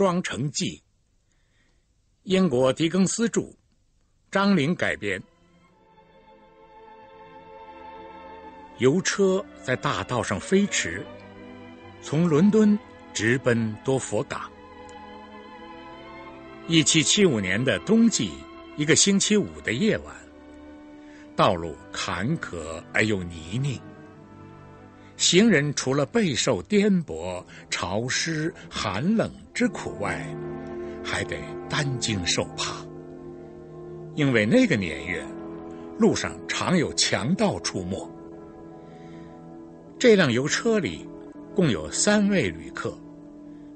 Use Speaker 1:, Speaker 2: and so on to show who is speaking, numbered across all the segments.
Speaker 1: 《双城记》，英国狄更斯著，张玲改编。油车在大道上飞驰，从伦敦直奔多佛港。一七七五年的冬季，一个星期五的夜晚，道路坎坷而又泥泞。行人除了备受颠簸、潮湿、寒冷之苦外，还得担惊受怕，因为那个年月，路上常有强盗出没。这辆油车里共有三位旅客，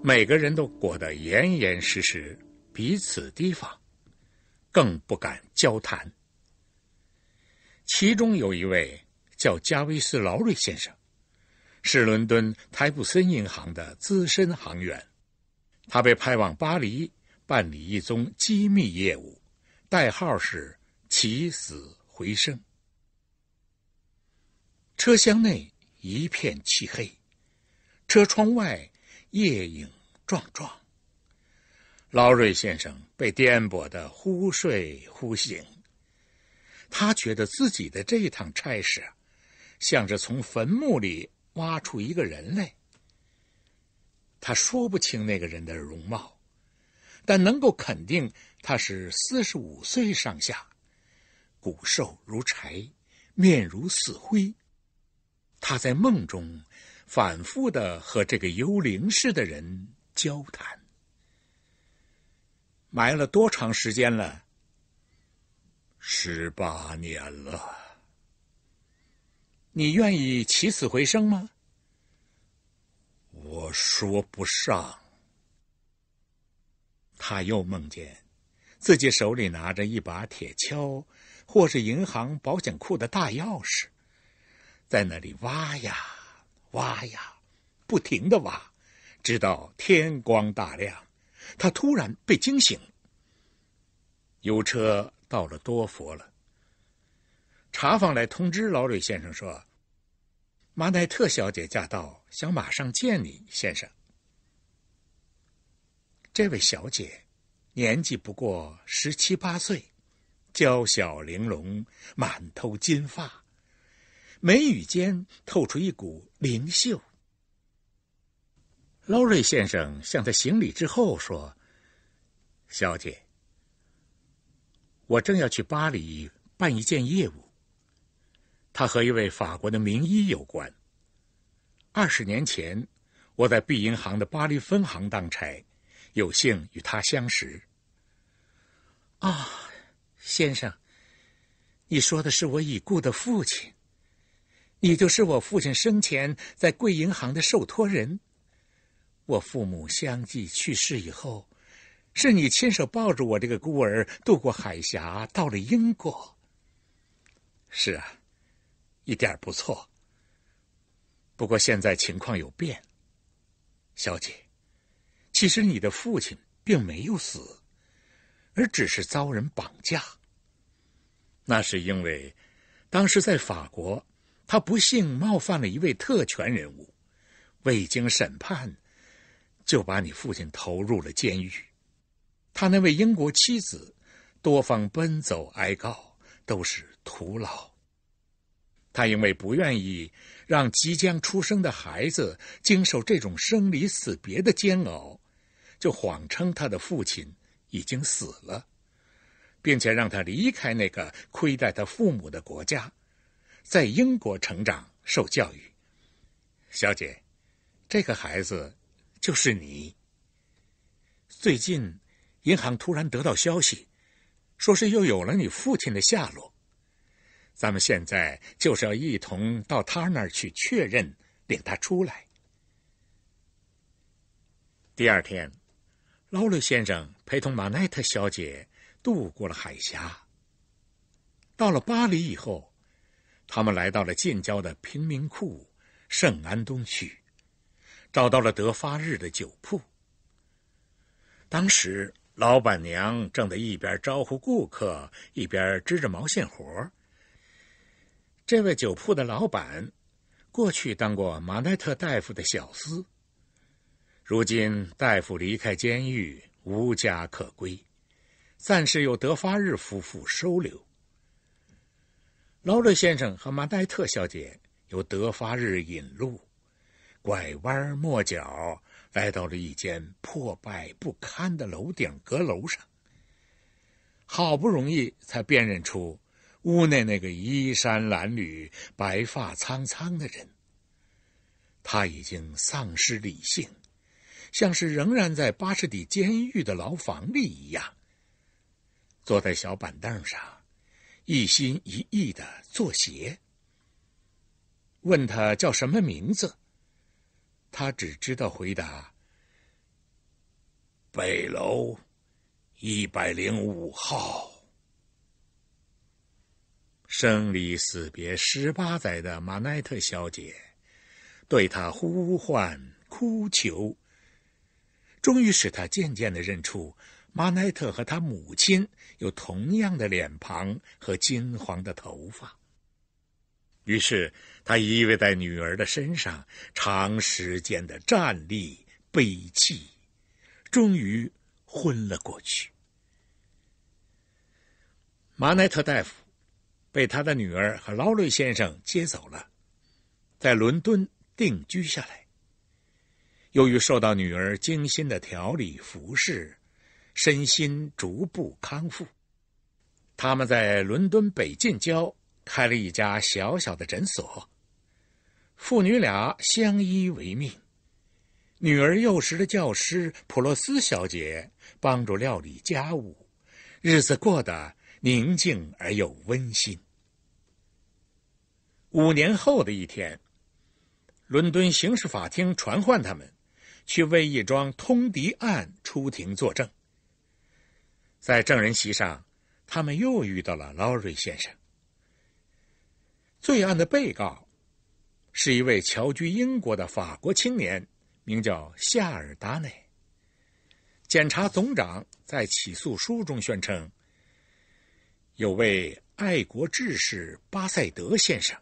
Speaker 1: 每个人都裹得严严实实，彼此提防，更不敢交谈。其中有一位叫加维斯·劳瑞先生。是伦敦泰布森银行的资深行员，他被派往巴黎办理一宗机密业务，代号是“起死回生”。车厢内一片漆黑，车窗外夜影幢幢。劳瑞先生被颠簸的忽睡忽醒，他觉得自己的这一趟差事，像是从坟墓里。挖出一个人来。他说不清那个人的容貌，但能够肯定他是四十五岁上下，骨瘦如柴，面如死灰。他在梦中反复的和这个幽灵似的人交谈。埋了多长时间了？十八年了。你愿意起死回生吗？我说不上。他又梦见自己手里拿着一把铁锹，或是银行保险库的大钥匙，在那里挖呀挖呀，不停的挖，直到天光大亮。他突然被惊醒，有车到了多佛了。茶房来通知劳瑞先生说：“马奈特小姐驾到，想马上见你，先生。”这位小姐年纪不过十七八岁，娇小玲珑，满头金发，眉宇间透出一股灵秀。劳瑞先生向她行礼之后说：“小姐，我正要去巴黎办一件业务。”他和一位法国的名医有关。二十年前，我在 B 银行的巴黎分行当差，有幸与他相识。啊，先生，你说的是我已故的父亲。你就是我父亲生前在贵银行的受托人。我父母相继去世以后，是你亲手抱着我这个孤儿渡过海峡，到了英国。是啊。一点不错。不过现在情况有变，小姐，其实你的父亲并没有死，而只是遭人绑架。那是因为，当时在法国，他不幸冒犯了一位特权人物，未经审判，就把你父亲投入了监狱。他那位英国妻子，多方奔走哀告，都是徒劳。他因为不愿意让即将出生的孩子经受这种生离死别的煎熬，就谎称他的父亲已经死了，并且让他离开那个亏待他父母的国家，在英国成长、受教育。小姐，这个孩子就是你。最近，银行突然得到消息，说是又有了你父亲的下落。咱们现在就是要一同到他那儿去确认，领他出来。第二天，劳伦先生陪同马奈特小姐渡过了海峡。到了巴黎以后，他们来到了近郊的贫民窟圣安东区，找到了德发日的酒铺。当时，老板娘正在一边招呼顾客，一边织着毛线活儿。这位酒铺的老板，过去当过马奈特大夫的小厮。如今大夫离开监狱，无家可归，暂时由德发日夫妇收留。劳伦先生和马奈特小姐由德发日引路，拐弯抹角来到了一间破败不堪的楼顶阁楼上。好不容易才辨认出。屋内那个衣衫褴褛、白发苍苍的人，他已经丧失理性，像是仍然在巴士底监狱的牢房里一样，坐在小板凳上，一心一意的做鞋。问他叫什么名字，他只知道回答：“北楼，一百零五号。”生离死别十八载的马奈特小姐，对他呼唤、哭求，终于使他渐渐的认出马奈特和他母亲有同样的脸庞和金黄的头发。于是他依偎在女儿的身上，长时间的站立悲泣，终于昏了过去。马奈特大夫。被他的女儿和劳伦先生接走了，在伦敦定居下来。由于受到女儿精心的调理服侍，身心逐步康复。他们在伦敦北近郊开了一家小小的诊所，父女俩相依为命。女儿幼时的教师普洛斯小姐帮助料理家务，日子过得。宁静而又温馨。五年后的一天，伦敦刑事法庭传唤他们，去为一桩通敌案出庭作证。在证人席上，他们又遇到了劳瑞先生。罪案的被告，是一位侨居英国的法国青年，名叫夏尔达内。检察总长在起诉书中宣称。有位爱国志士巴塞德先生，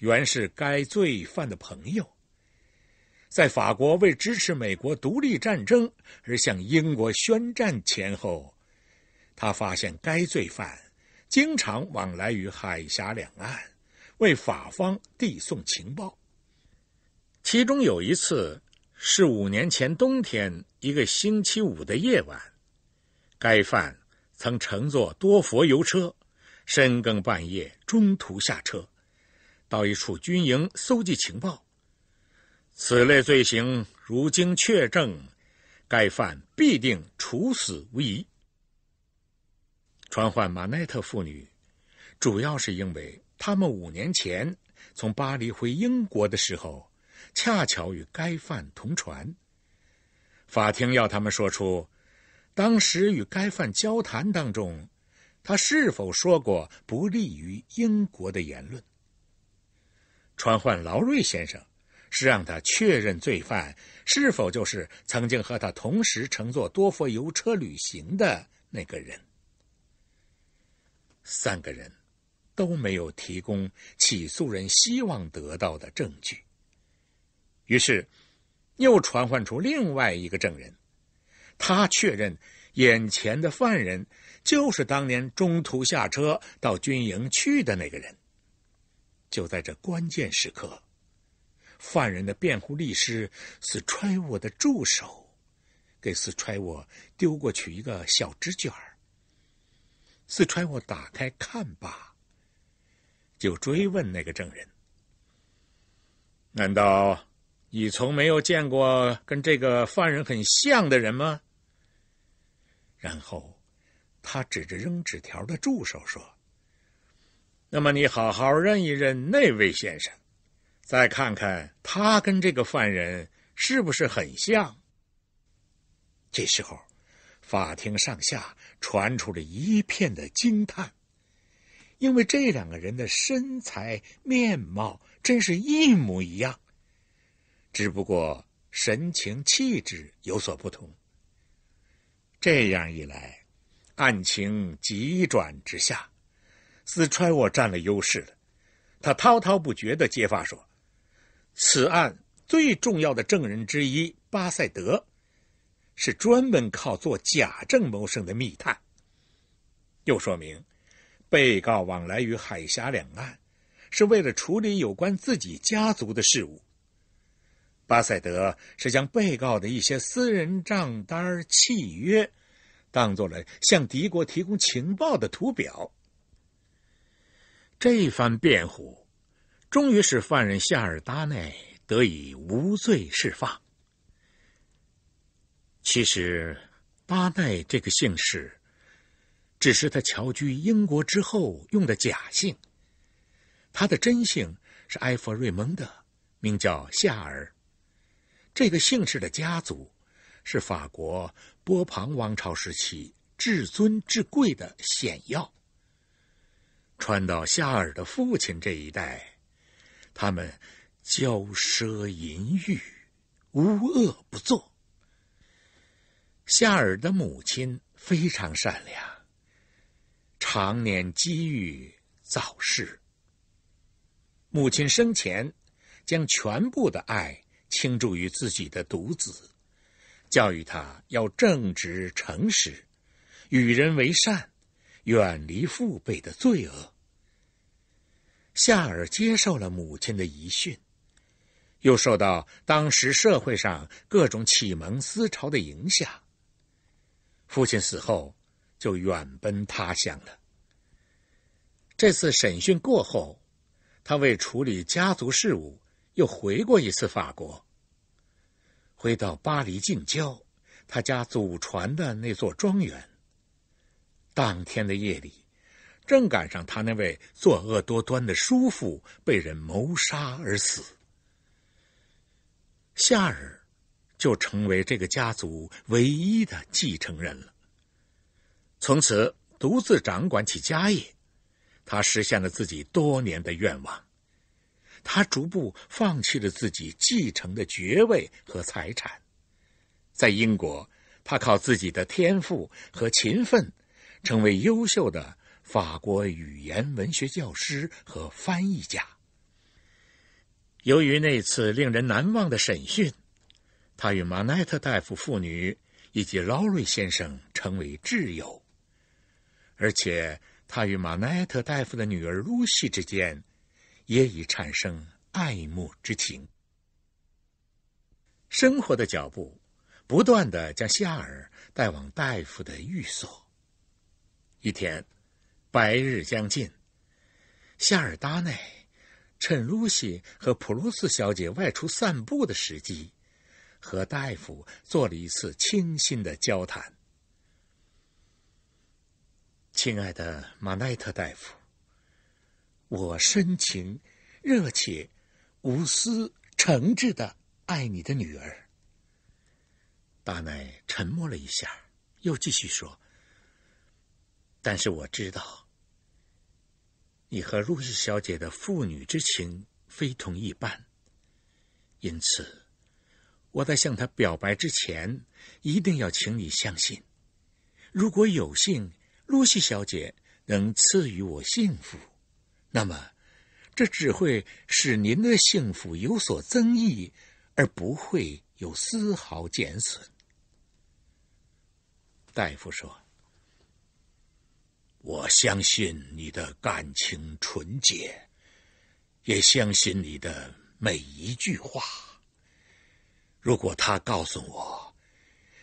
Speaker 1: 原是该罪犯的朋友。在法国为支持美国独立战争而向英国宣战前后，他发现该罪犯经常往来于海峡两岸，为法方递送情报。其中有一次是五年前冬天一个星期五的夜晚，该犯。曾乘坐多佛游车，深更半夜中途下车，到一处军营搜集情报。此类罪行如经确证，该犯必定处死无疑。传唤马奈特妇女，主要是因为他们五年前从巴黎回英国的时候，恰巧与该犯同船。法庭要他们说出。当时与该犯交谈当中，他是否说过不利于英国的言论？传唤劳瑞先生，是让他确认罪犯是否就是曾经和他同时乘坐多佛游车旅行的那个人。三个人都没有提供起诉人希望得到的证据，于是又传唤出另外一个证人。他确认，眼前的犯人就是当年中途下车到军营去的那个人。就在这关键时刻，犯人的辩护律师四揣我的助手，给四揣我丢过去一个小纸卷儿。四川我打开看吧，就追问那个证人：“难道你从没有见过跟这个犯人很像的人吗？”然后，他指着扔纸条的助手说：“那么你好好认一认那位先生，再看看他跟这个犯人是不是很像。”这时候，法庭上下传出了一片的惊叹，因为这两个人的身材面貌真是一模一样，只不过神情气质有所不同。这样一来，案情急转直下，斯揣沃占了优势了。他滔滔不绝地揭发说，此案最重要的证人之一巴塞德，是专门靠做假证谋生的密探。又说明，被告往来于海峡两岸，是为了处理有关自己家族的事务。巴塞德是将被告的一些私人账单、契约，当做了向敌国提供情报的图表。这番辩护，终于使犯人夏尔·达内得以无罪释放。其实，巴奈这个姓氏，只是他侨居英国之后用的假姓。他的真姓是埃弗瑞蒙德，名叫夏尔。这个姓氏的家族是法国波旁王朝时期至尊至贵的显要。传到夏尔的父亲这一代，他们骄奢淫欲，无恶不作。夏尔的母亲非常善良，常年机遇造逝。母亲生前将全部的爱。倾注于自己的独子，教育他要正直诚实，与人为善，远离父辈的罪恶。夏尔接受了母亲的遗训，又受到当时社会上各种启蒙思潮的影响。父亲死后，就远奔他乡了。这次审讯过后，他为处理家族事务。又回过一次法国，回到巴黎近郊，他家祖传的那座庄园。当天的夜里，正赶上他那位作恶多端的叔父被人谋杀而死。夏尔就成为这个家族唯一的继承人了。从此，独自掌管起家业，他实现了自己多年的愿望。他逐步放弃了自己继承的爵位和财产，在英国，他靠自己的天赋和勤奋，成为优秀的法国语言文学教师和翻译家。由于那次令人难忘的审讯，他与马奈特大夫父女以及劳瑞先生成为挚友，而且他与马奈特大夫的女儿露西之间。也已产生爱慕之情。生活的脚步不断的将夏尔带往大夫的寓所。一天，白日将近，夏尔达内趁露西和普鲁斯小姐外出散步的时机，和大夫做了一次倾心的交谈。亲爱的马奈特大夫。我深情、热切、无私、诚挚的爱你的女儿。巴奈沉默了一下，又继续说：“但是我知道，你和露西小姐的父女之情非同一般。因此，我在向她表白之前，一定要请你相信，如果有幸，露西小姐能赐予我幸福。”那么，这只会使您的幸福有所增益，而不会有丝毫减损。大夫说：“我相信你的感情纯洁，也相信你的每一句话。如果他告诉我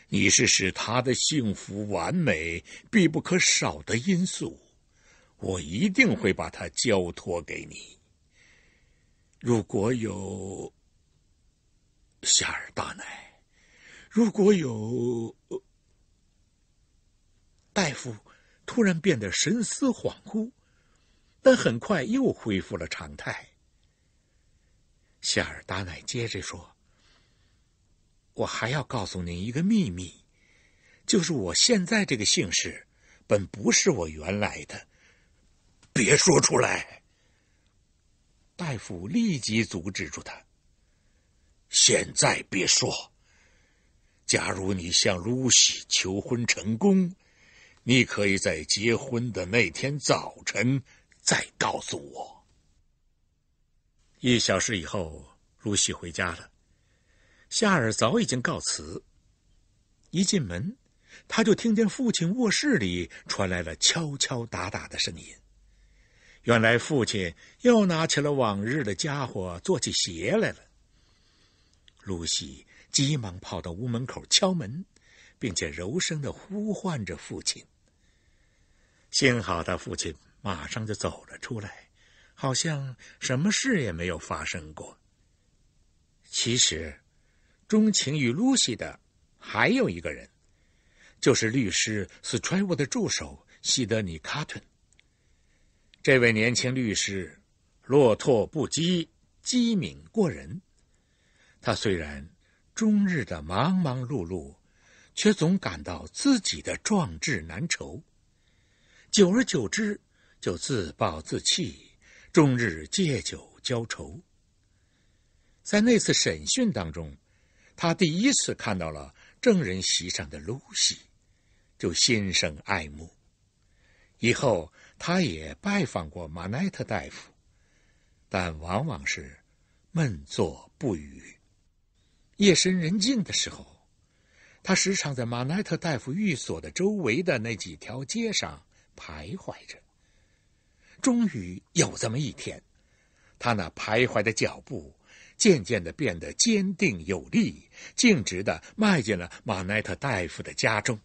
Speaker 1: 你是使他的幸福完美必不可少的因素。”我一定会把他交托给你。如果有夏尔达奶，如果有大夫突然变得神思恍惚，但很快又恢复了常态，夏尔达奶接着说：“我还要告诉您一个秘密，就是我现在这个姓氏本不是我原来的。”别说出来！大夫立即阻止住他。现在别说。假如你向露西求婚成功，你可以在结婚的那天早晨再告诉我。一小时以后，露西回家了。夏尔早已经告辞。一进门，他就听见父亲卧室里传来了敲敲打打的声音。原来父亲又拿起了往日的家伙做起鞋来了。露西急忙跑到屋门口敲门，并且柔声的呼唤着父亲。幸好他父亲马上就走了出来，好像什么事也没有发生过。其实，钟情于露西的还有一个人，就是律师斯崔 r 的助手西德尼·卡顿。这位年轻律师落拓不羁、机敏过人。他虽然终日的忙忙碌碌，却总感到自己的壮志难酬。久而久之，就自暴自弃，终日借酒浇愁。在那次审讯当中，他第一次看到了证人席上的露西，就心生爱慕。以后。他也拜访过马奈特大夫，但往往是闷坐不语。夜深人静的时候，他时常在马奈特大夫寓所的周围的那几条街上徘徊着。终于有这么一天，他那徘徊的脚步渐渐的变得坚定有力，径直的迈进。了马奈特大夫的家中。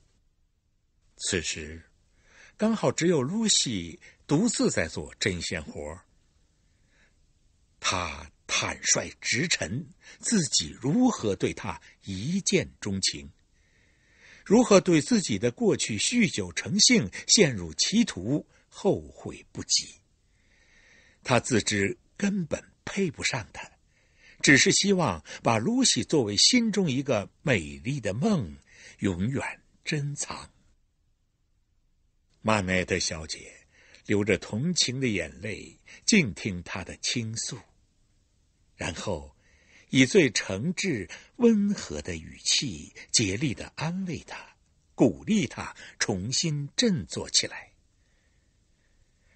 Speaker 1: 此时。刚好只有露西独自在做针线活儿。他坦率直陈自己如何对他一见钟情，如何对自己的过去酗酒成性、陷入歧途后悔不及。他自知根本配不上她，只是希望把露西作为心中一个美丽的梦，永远珍藏。马奈特小姐流着同情的眼泪，静听他的倾诉，然后以最诚挚、温和的语气，竭力的安慰他，鼓励他重新振作起来。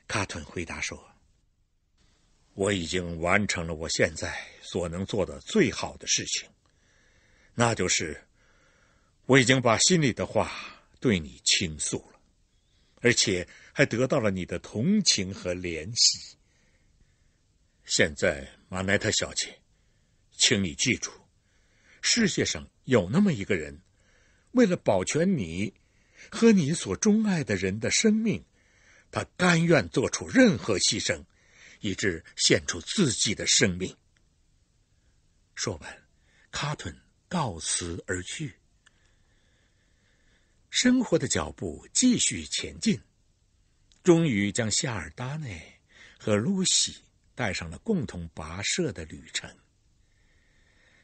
Speaker 1: 卡顿回答说：“我已经完成了我现在所能做的最好的事情，那就是我已经把心里的话对你倾诉了。”而且还得到了你的同情和怜惜。现在，马奈特小姐，请你记住，世界上有那么一个人，为了保全你和你所钟爱的人的生命，他甘愿做出任何牺牲，以致献出自己的生命。说完，卡顿告辞而去。生活的脚步继续前进，终于将夏尔达内和露西带上了共同跋涉的旅程。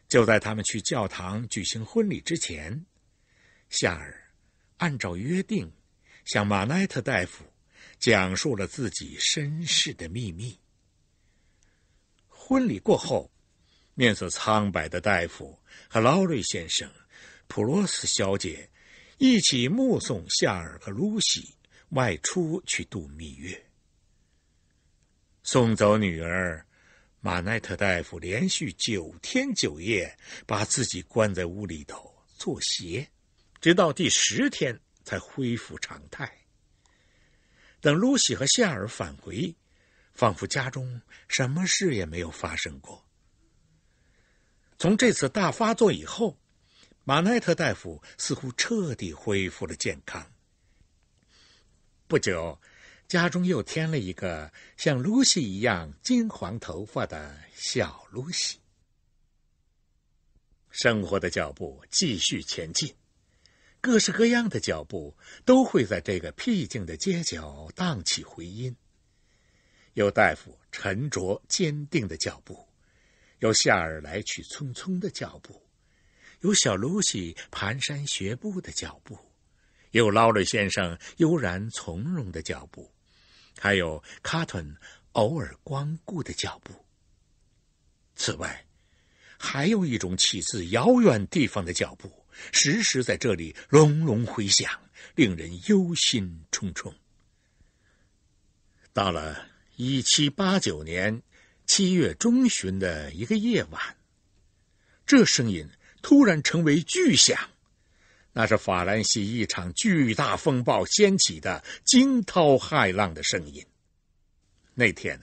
Speaker 1: 就在他们去教堂举行婚礼之前，夏尔按照约定，向马奈特大夫讲述了自己身世的秘密。婚礼过后，面色苍白的大夫和劳瑞先生、普罗斯小姐。一起目送夏尔和露西外出去度蜜月。送走女儿，马奈特大夫连续九天九夜把自己关在屋里头做鞋，直到第十天才恢复常态。等露西和夏尔返回，仿佛家中什么事也没有发生过。从这次大发作以后。马奈特大夫似乎彻底恢复了健康。不久，家中又添了一个像露西一样金黄头发的小露西。生活的脚步继续前进，各式各样的脚步都会在这个僻静的街角荡起回音：有大夫沉着坚定的脚步，有夏尔来去匆匆的脚步。有小露西蹒跚学步的脚步，有劳瑞先生悠然从容的脚步，还有卡顿偶尔光顾的脚步。此外，还有一种起自遥远地方的脚步，时时在这里隆隆回响，令人忧心忡忡。到了一七八九年七月中旬的一个夜晚，这声音。突然成为巨响，那是法兰西一场巨大风暴掀起的惊涛骇浪的声音。那天，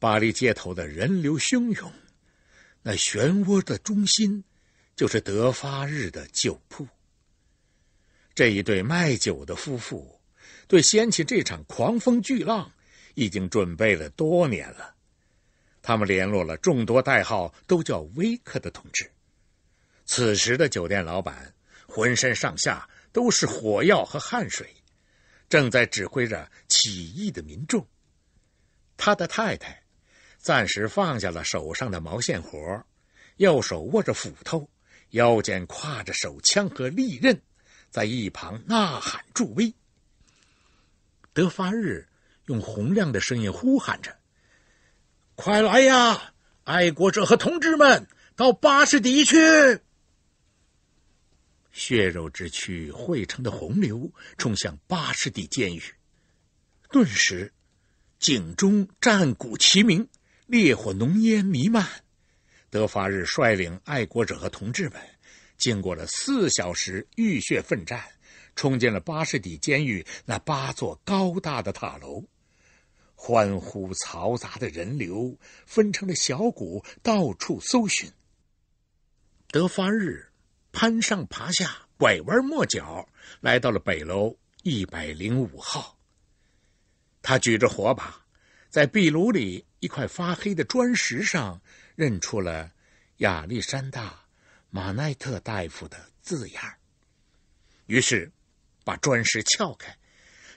Speaker 1: 巴黎街头的人流汹涌，那漩涡的中心，就是德发日的酒铺。这一对卖酒的夫妇，对掀起这场狂风巨浪，已经准备了多年了。他们联络了众多代号都叫威克的同志。此时的酒店老板浑身上下都是火药和汗水，正在指挥着起义的民众。他的太太暂时放下了手上的毛线活，右手握着斧头，腰间挎着手枪和利刃，在一旁呐喊助威。德发日用洪亮的声音呼喊着：“快来呀，爱国者和同志们，到巴士底去！”血肉之躯汇成的洪流冲向巴士底监狱，顿时，警钟、战鼓齐鸣，烈火浓烟弥漫。德法日率领爱国者和同志们，经过了四小时浴血奋战，冲进了巴士底监狱那八座高大的塔楼。欢呼嘈杂的人流分成了小股，到处搜寻。德法日。攀上爬下，拐弯抹角，来到了北楼一百零五号。他举着火把，在壁炉里一块发黑的砖石上认出了亚历山大·马奈特大夫的字样，于是把砖石撬开，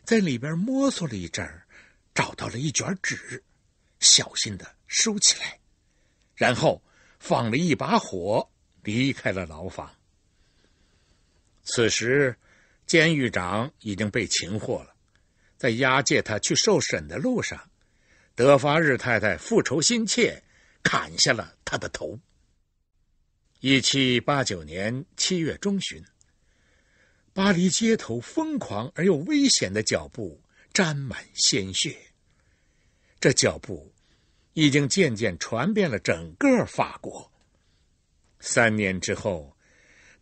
Speaker 1: 在里边摸索了一阵儿，找到了一卷纸，小心的收起来，然后放了一把火，离开了牢房。此时，监狱长已经被擒获了，在押解他去受审的路上，德发日太太复仇心切，砍下了他的头。一七八九年七月中旬，巴黎街头疯狂而又危险的脚步沾满鲜血，这脚步已经渐渐传遍了整个法国。三年之后。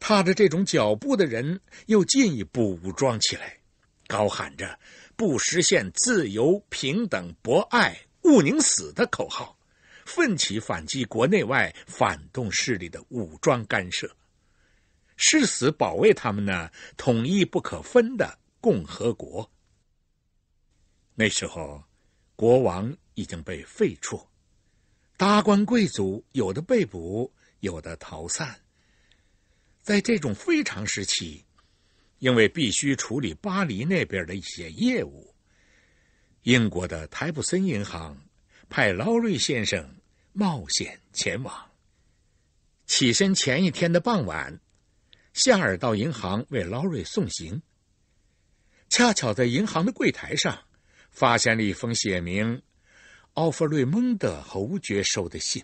Speaker 1: 踏着这种脚步的人又进一步武装起来，高喊着“不实现自由、平等、博爱，勿宁死”的口号，奋起反击国内外反动势力的武装干涉，誓死保卫他们那统一不可分的共和国。那时候，国王已经被废黜，达官贵族有的被捕，有的逃散。在这种非常时期，因为必须处理巴黎那边的一些业务，英国的台普森银行派劳瑞先生冒险前往。起身前一天的傍晚，夏尔到银行为劳瑞送行，恰巧在银行的柜台上发现了一封写明“奥弗瑞蒙德侯爵”收的信，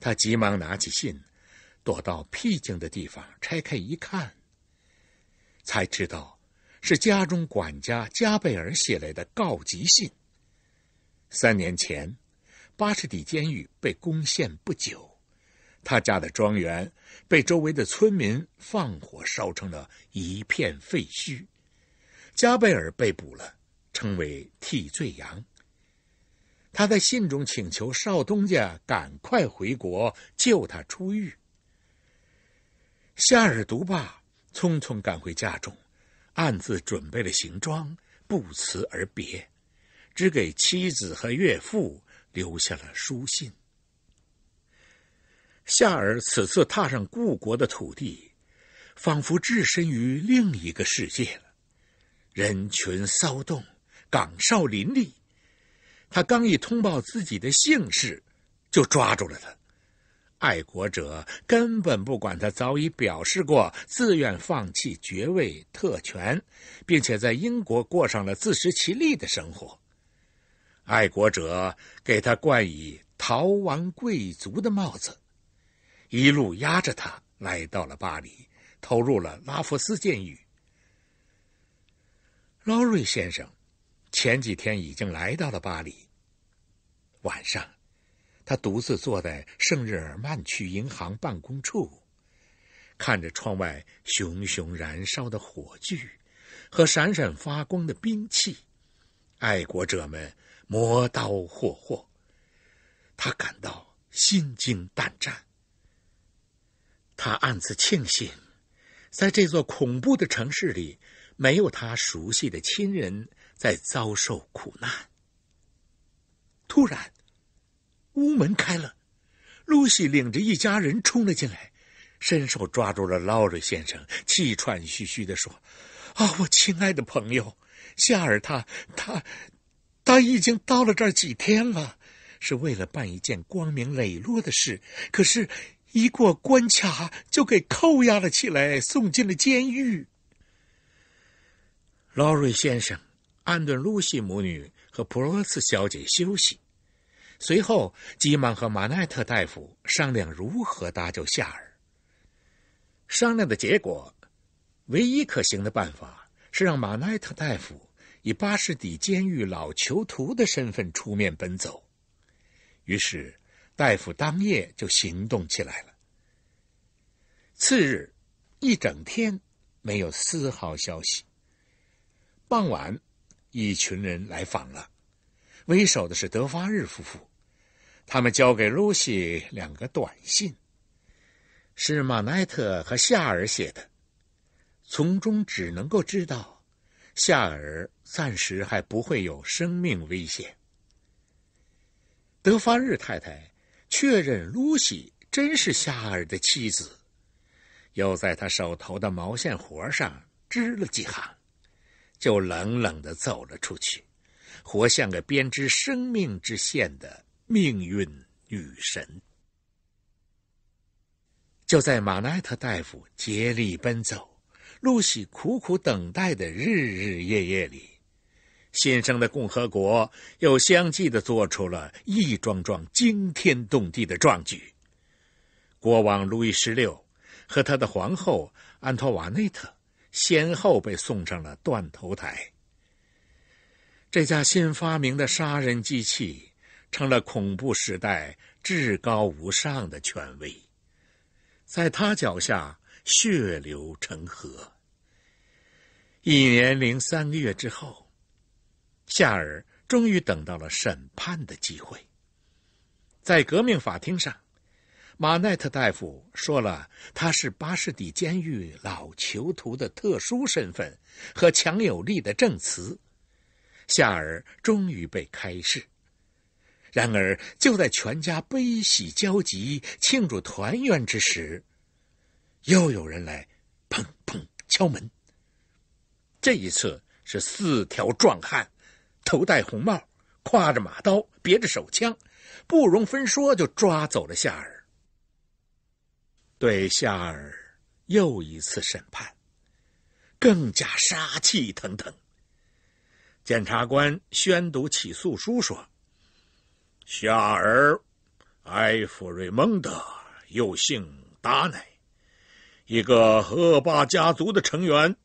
Speaker 1: 他急忙拿起信。躲到僻静的地方，拆开一看，才知道是家中管家加贝尔写来的告急信。三年前，巴士底监狱被攻陷不久，他家的庄园被周围的村民放火烧成了一片废墟，加贝尔被捕了，成为替罪羊。他在信中请求少东家赶快回国救他出狱。夏尔独霸匆匆赶回家中，暗自准备了行装，不辞而别，只给妻子和岳父留下了书信。夏尔此次踏上故国的土地，仿佛置身于另一个世界了。人群骚动，岗哨林立，他刚一通报自己的姓氏，就抓住了他。爱国者根本不管他早已表示过自愿放弃爵位特权，并且在英国过上了自食其力的生活。爱国者给他冠以逃亡贵族的帽子，一路压着他来到了巴黎，投入了拉弗斯监狱。劳瑞先生，前几天已经来到了巴黎。晚上。他独自坐在圣日耳曼区银行办公处，看着窗外熊熊燃烧的火炬和闪闪发光的兵器，爱国者们磨刀霍霍。他感到心惊胆战。他暗自庆幸，在这座恐怖的城市里，没有他熟悉的亲人在遭受苦难。突然。屋门开了，露西领着一家人冲了进来，伸手抓住了劳瑞先生，气喘吁吁的说：“啊，我亲爱的朋友，夏尔他他他已经到了这儿几天了，是为了办一件光明磊落的事，可是，一过关卡就给扣押了起来，送进了监狱。”劳瑞先生，安顿露西母女和普罗斯小姐休息。随后，急忙和马奈特大夫商量如何搭救夏尔。商量的结果，唯一可行的办法是让马奈特大夫以巴士底监狱老囚徒的身份出面奔走。于是，大夫当夜就行动起来了。次日，一整天没有丝毫消息。傍晚，一群人来访了，为首的是德发日夫妇。他们交给露西两个短信，是马奈特和夏尔写的，从中只能够知道，夏尔暂时还不会有生命危险。德发日太太确认露西真是夏尔的妻子，又在她手头的毛线活上织了几行，就冷冷的走了出去，活像个编织生命之线的。命运女神。就在马奈特大夫竭力奔走、露西苦苦等待的日日夜夜里，新生的共和国又相继的做出了一桩桩惊天动地的壮举。国王路易十六和他的皇后安托瓦内特先后被送上了断头台。这架新发明的杀人机器。成了恐怖时代至高无上的权威，在他脚下血流成河。一年零三个月之后，夏尔终于等到了审判的机会。在革命法庭上，马奈特大夫说了他是巴士底监狱老囚徒的特殊身份和强有力的证词，夏尔终于被开释。然而，就在全家悲喜交集、庆祝团圆之时，又有人来，砰砰敲门。这一次是四条壮汉，头戴红帽，挎着马刀，别着手枪，不容分说就抓走了夏尔。对夏尔又一次审判，更加杀气腾腾。检察官宣读起诉书说。夏尔·埃弗瑞蒙德，又姓达乃，一个恶霸家族的成员。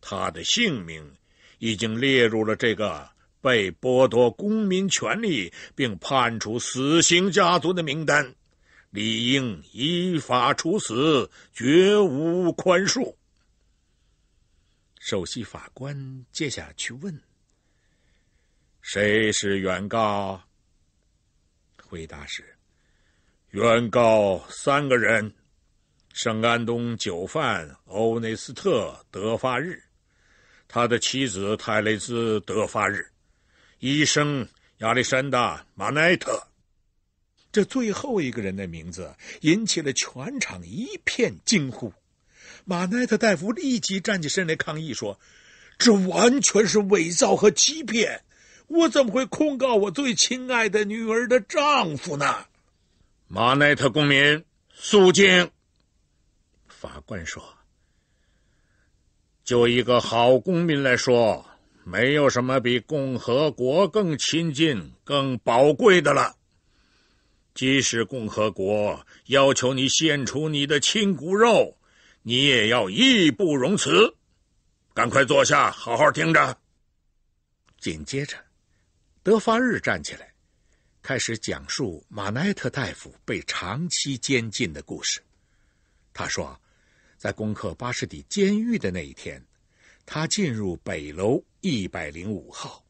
Speaker 1: 他的姓名已经列入了这个被剥夺公民权利并判处死刑家族的名单，理应依法处死，绝无宽恕。首席法官接下去问：“谁是原告？”回答是：原告三个人，圣安东酒贩欧内斯特·德发日，他的妻子泰雷兹·德发日，医生亚历山大·马奈特。这最后一个人的名字引起了全场一片惊呼。马奈特大夫立即站起身来抗议说：“这完全是伪造和欺骗。”我怎么会控告我最亲爱的女儿的丈夫呢？马奈特公民，肃静！法官说：“就一个好公民来说，没有什么比共和国更亲近、更宝贵的了。即使共和国要求你献出你的亲骨肉，你也要义不容辞。赶快坐下，好好听着。”紧接着。德发日站起来，开始讲述马奈特大夫被长期监禁的故事。他说，在攻克巴士底监狱的那一天，他进入北楼一百零五号，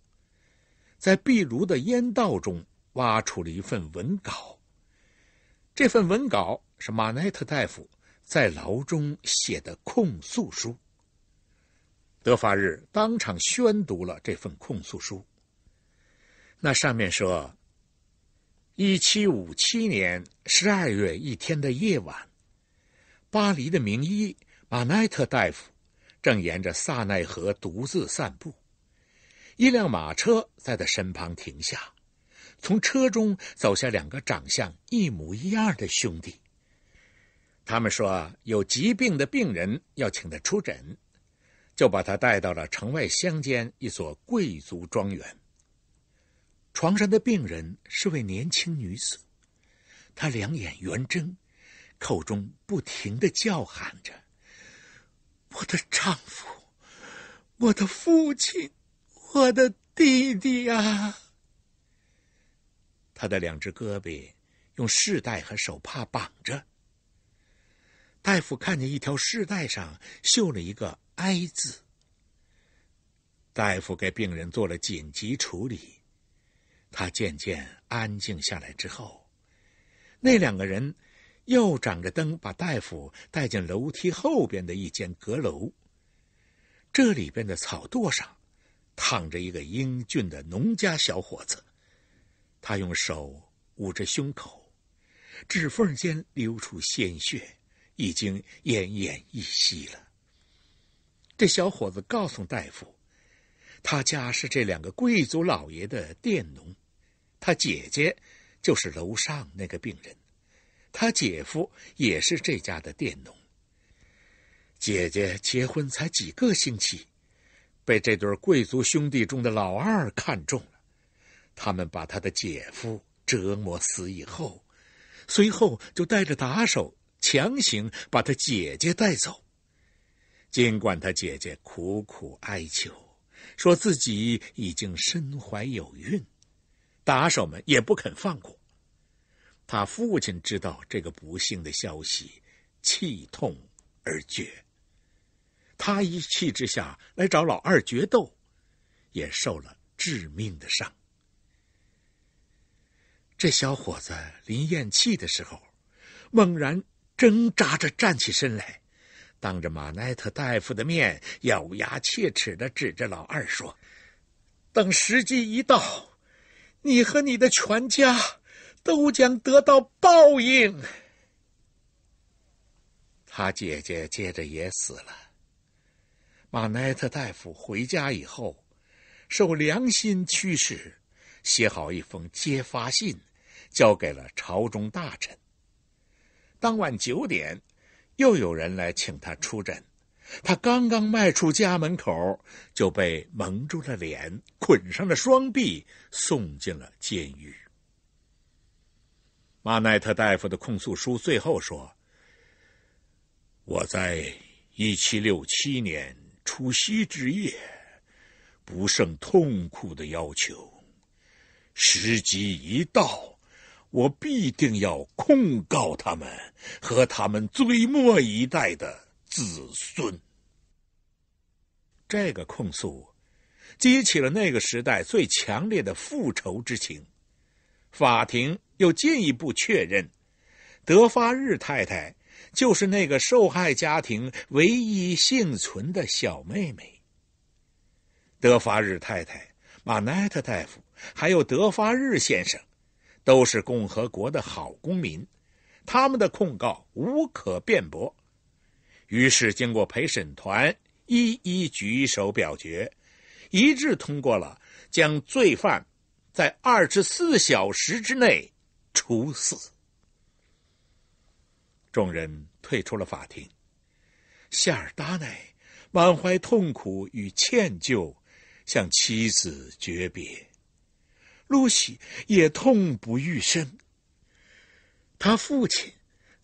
Speaker 1: 在壁炉的烟道中挖出了一份文稿。这份文稿是马奈特大夫在牢中写的控诉书。德发日当场宣读了这份控诉书。那上面说，一七五七年十二月一天的夜晚，巴黎的名医马奈特大夫正沿着萨奈河独自散步。一辆马车在他身旁停下，从车中走下两个长相一模一样的兄弟。他们说有疾病的病人要请他出诊，就把他带到了城外乡间一所贵族庄园。床上的病人是位年轻女子，她两眼圆睁，口中不停的叫喊着：“我的丈夫，我的父亲，我的弟弟啊！”她的两只胳膊用饰带和手帕绑着。大夫看见一条饰带上绣了一个“哀”字。大夫给病人做了紧急处理。他渐渐安静下来之后，那两个人又掌着灯，把大夫带进楼梯后边的一间阁楼。这里边的草垛上躺着一个英俊的农家小伙子，他用手捂着胸口，指缝间流出鲜血，已经奄奄一息了。这小伙子告诉大夫，他家是这两个贵族老爷的佃农。他姐姐就是楼上那个病人，他姐夫也是这家的佃农。姐姐结婚才几个星期，被这对贵族兄弟中的老二看中了。他们把他的姐夫折磨死以后，随后就带着打手强行把他姐姐带走。尽管他姐姐苦苦哀求，说自己已经身怀有孕。打手们也不肯放过。他父亲知道这个不幸的消息，气痛而绝。他一气之下，来找老二决斗，也受了致命的伤。这小伙子临咽气的时候，猛然挣扎着站起身来，当着马奈特大夫的面，咬牙切齿的指着老二说：“等时机一到。”你和你的全家都将得到报应。他姐姐接着也死了。马奈特大夫回家以后，受良心驱使，写好一封揭发信，交给了朝中大臣。当晚九点，又有人来请他出诊。他刚刚迈出家门口，就被蒙住了脸，捆上了双臂，送进了监狱。马奈特大夫的控诉书最后说：“我在1767年除夕之夜，不胜痛苦的要求，时机一到，我必定要控告他们和他们最末一代的。”子孙，这个控诉，激起了那个时代最强烈的复仇之情。法庭又进一步确认，德发日太太就是那个受害家庭唯一幸存的小妹妹。德发日太太、马奈特大夫还有德发日先生，都是共和国的好公民，他们的控告无可辩驳。于是，经过陪审团一一举手表决，一致通过了将罪犯在二十四小时之内处死。众人退出了法庭，夏尔达奈满怀痛苦与歉疚，向妻子诀别；露西也痛不欲生。他父亲。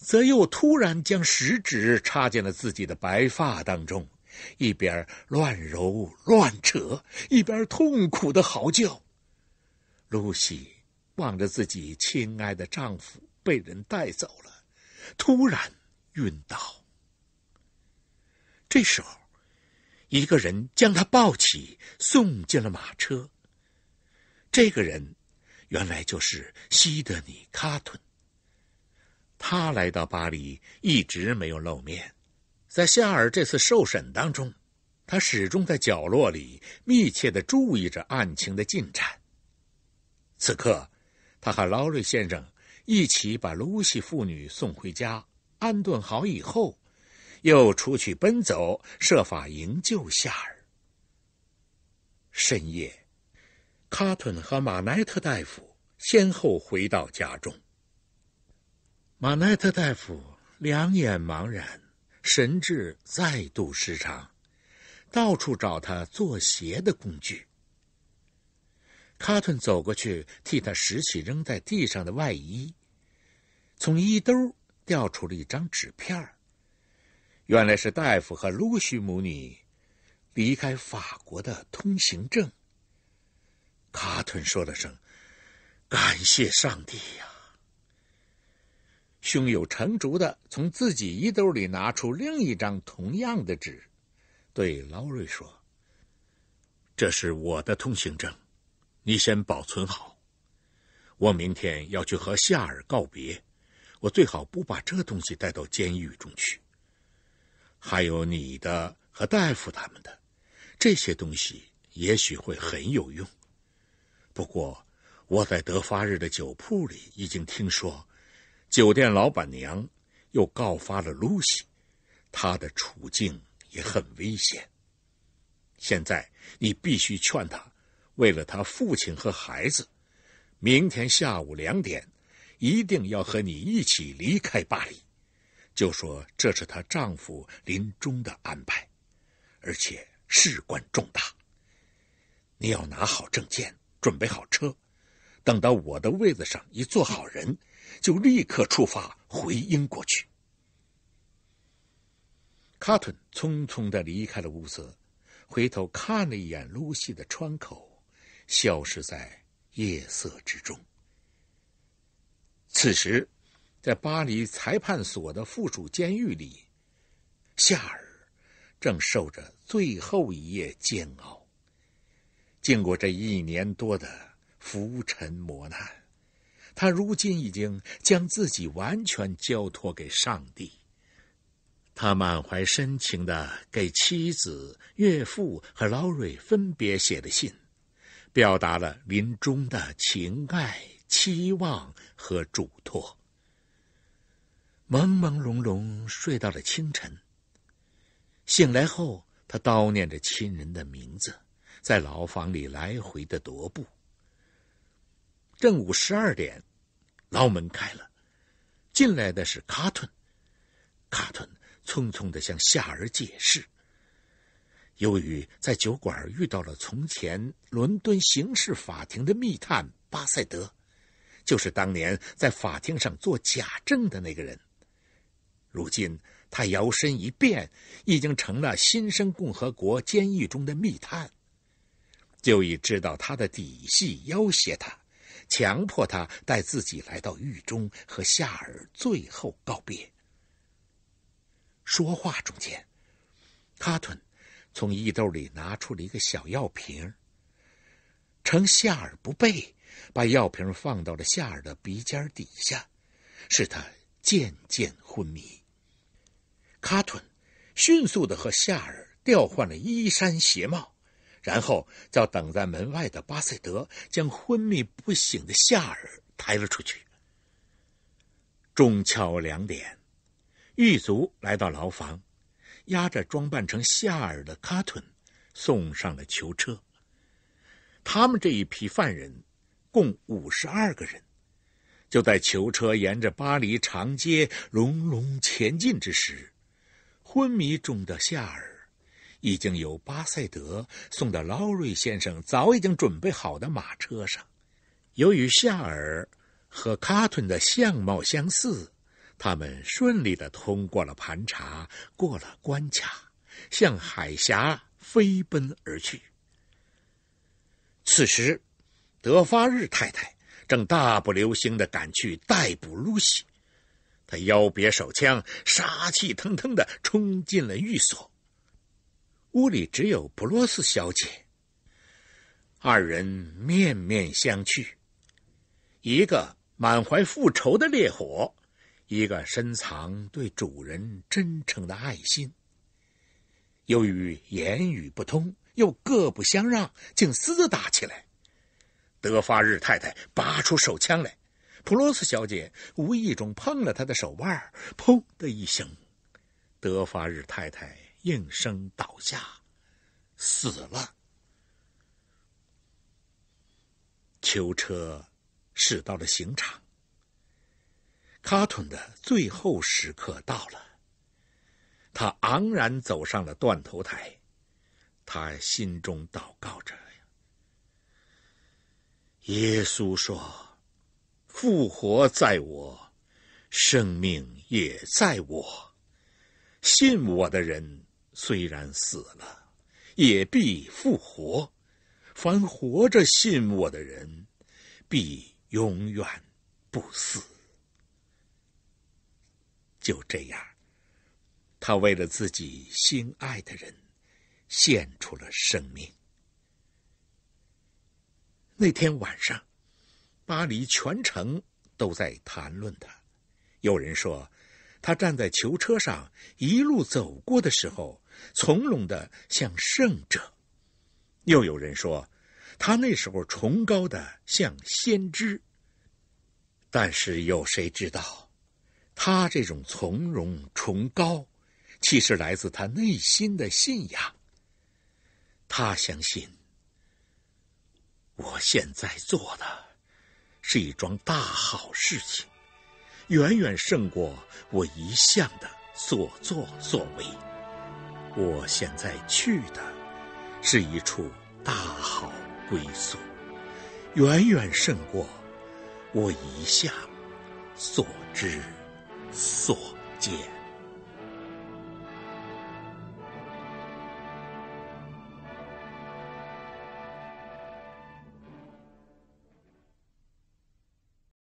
Speaker 1: 则又突然将食指插进了自己的白发当中，一边乱揉乱扯，一边痛苦的嚎叫。露西望着自己亲爱的丈夫被人带走了，突然晕倒。这时候，一个人将她抱起送进了马车。这个人，原来就是西德尼·卡顿。他来到巴黎，一直没有露面。在夏尔这次受审当中，他始终在角落里密切的注意着案情的进展。此刻，他和劳瑞先生一起把露西父女送回家，安顿好以后，又出去奔走，设法营救夏尔。深夜，卡顿和马奈特大夫先后回到家中。马奈特大夫两眼茫然，神智再度失常，到处找他做鞋的工具。卡顿走过去，替他拾起扔在地上的外衣，从衣兜掉出了一张纸片原来是大夫和露西母女离开法国的通行证。卡顿说了声：“感谢上帝呀！”胸有成竹的从自己衣兜里拿出另一张同样的纸，对劳瑞说：“这是我的通行证，你先保存好。我明天要去和夏尔告别，我最好不把这东西带到监狱中去。还有你的和大夫他们的，这些东西也许会很有用。不过，我在德发日的酒铺里已经听说。”酒店老板娘又告发了露西，她的处境也很危险。现在你必须劝她，为了她父亲和孩子，明天下午两点一定要和你一起离开巴黎，就说这是她丈夫临终的安排，而且事关重大。你要拿好证件，准备好车。等到我的位子上一做好人，就立刻出发回英过去。卡顿匆匆的离开了屋子，回头看了一眼露西的窗口，消失在夜色之中。此时，在巴黎裁判所的附属监狱里，夏尔正受着最后一夜煎熬。经过这一年多的。浮沉磨难，他如今已经将自己完全交托给上帝。他满怀深情的给妻子、岳父和劳瑞分别写的信，表达了临终的情爱、期望和嘱托。朦朦胧胧睡到了清晨。醒来后，他叨念着亲人的名字，在牢房里来回的踱步。正午十二点，牢门开了，进来的是卡顿。卡顿匆匆的向夏尔解释：由于在酒馆遇到了从前伦敦刑事法庭的密探巴塞德，就是当年在法庭上做假证的那个人，如今他摇身一变，已经成了新生共和国监狱中的密探，就已知道他的底细要挟他。强迫他带自己来到狱中，和夏尔最后告别。说话中间，卡顿从衣兜里拿出了一个小药瓶，趁夏尔不备，把药瓶放到了夏尔的鼻尖底下，使他渐渐昏迷。卡顿迅速的和夏尔调换了衣衫鞋帽。然后叫等在门外的巴塞德将昏迷不醒的夏尔抬了出去。中敲两点，狱卒来到牢房，押着装扮成夏尔的卡顿送上了囚车。他们这一批犯人共五十二个人。就在囚车沿着巴黎长街隆隆前进之时，昏迷中的夏尔。已经由巴塞德送到劳瑞先生早已经准备好的马车上。由于夏尔和卡顿的相貌相似，他们顺利的通过了盘查，过了关卡，向海峡飞奔而去。此时，德发日太太正大步流星的赶去逮捕露西，她腰别手枪，杀气腾腾的冲进了寓所。屋里只有普洛斯小姐。二人面面相觑，一个满怀复仇的烈火，一个深藏对主人真诚的爱心。由于言语不通，又各不相让，竟厮打起来。德发日太太拔出手枪来，普罗斯小姐无意中碰了他的手腕砰的一声，德发日太太。应声倒下，死了。囚车驶到了刑场，卡顿的最后时刻到了。他昂然走上了断头台，他心中祷告着：“耶稣说，复活在我，生命也在我，信我的人。”虽然死了，也必复活；凡活着信我的人，必永远不死。就这样，他为了自己心爱的人，献出了生命。那天晚上，巴黎全城都在谈论他。有人说，他站在囚车上一路走过的时候。从容的像圣者，又有人说，他那时候崇高的像先知。但是有谁知道，他这种从容崇高，其实来自他内心的信仰。他相信，我现在做的，是一桩大好事情，远远胜过我一向的所作所为。我现在去的是一处大好归宿，远远胜过我一向所知所见。